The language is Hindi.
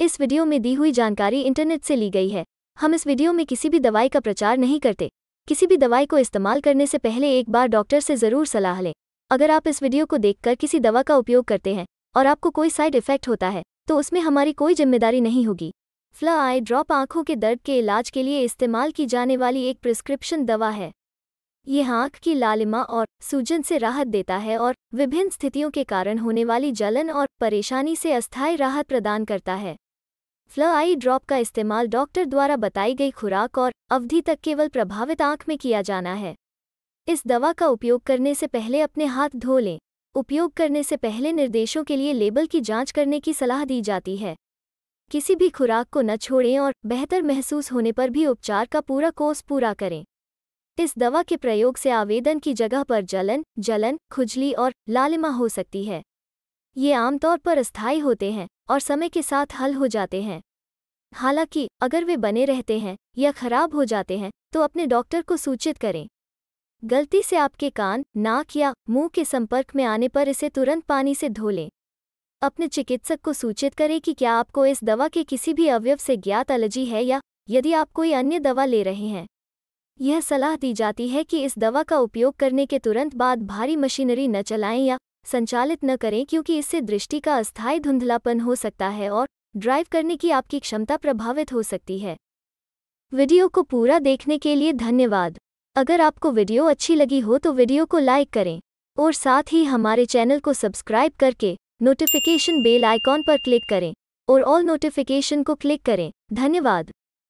इस वीडियो में दी हुई जानकारी इंटरनेट से ली गई है हम इस वीडियो में किसी भी दवाई का प्रचार नहीं करते किसी भी दवाई को इस्तेमाल करने से पहले एक बार डॉक्टर से ज़रूर सलाह लें अगर आप इस वीडियो को देखकर किसी दवा का उपयोग करते हैं और आपको कोई साइड इफेक्ट होता है तो उसमें हमारी कोई जिम्मेदारी नहीं होगी फ्ला आई ड्रॉप आंखों के दर्द के इलाज के लिए इस्तेमाल की जाने वाली एक प्रिस्क्रिप्शन दवा है यह आँख की लालिमा और सूजन से राहत देता है और विभिन्न स्थितियों के कारण होने वाली जलन और परेशानी से अस्थायी राहत प्रदान करता है फ्ल आई ड्रॉप का इस्तेमाल डॉक्टर द्वारा बताई गई खुराक और अवधि तक केवल प्रभावित आंख में किया जाना है इस दवा का उपयोग करने से पहले अपने हाथ धो लें उपयोग करने से पहले निर्देशों के लिए लेबल की जांच करने की सलाह दी जाती है किसी भी खुराक को न छोड़ें और बेहतर महसूस होने पर भी उपचार का पूरा कोर्स पूरा करें इस दवा के प्रयोग से आवेदन की जगह पर जलन जलन खुजली और लालिमा हो सकती है ये आमतौर पर अस्थायी होते हैं और समय के साथ हल हो जाते हैं हालांकि अगर वे बने रहते हैं या खराब हो जाते हैं तो अपने डॉक्टर को सूचित करें गलती से आपके कान नाक या मुंह के संपर्क में आने पर इसे तुरंत पानी से धो लें अपने चिकित्सक को सूचित करें कि क्या आपको इस दवा के किसी भी अवयव से ज्ञात एलर्जी है या यदि आप कोई अन्य दवा ले रहे हैं यह सलाह दी जाती है कि इस दवा का उपयोग करने के तुरंत बाद भारी मशीनरी न चलाएं या संचालित न करें क्योंकि इससे दृष्टि का अस्थायी धुंधलापन हो सकता है और ड्राइव करने की आपकी क्षमता प्रभावित हो सकती है वीडियो को पूरा देखने के लिए धन्यवाद अगर आपको वीडियो अच्छी लगी हो तो वीडियो को लाइक करें और साथ ही हमारे चैनल को सब्सक्राइब करके नोटिफिकेशन बेल आइकॉन पर क्लिक करें और ऑल नोटिफिकेशन को क्लिक करें धन्यवाद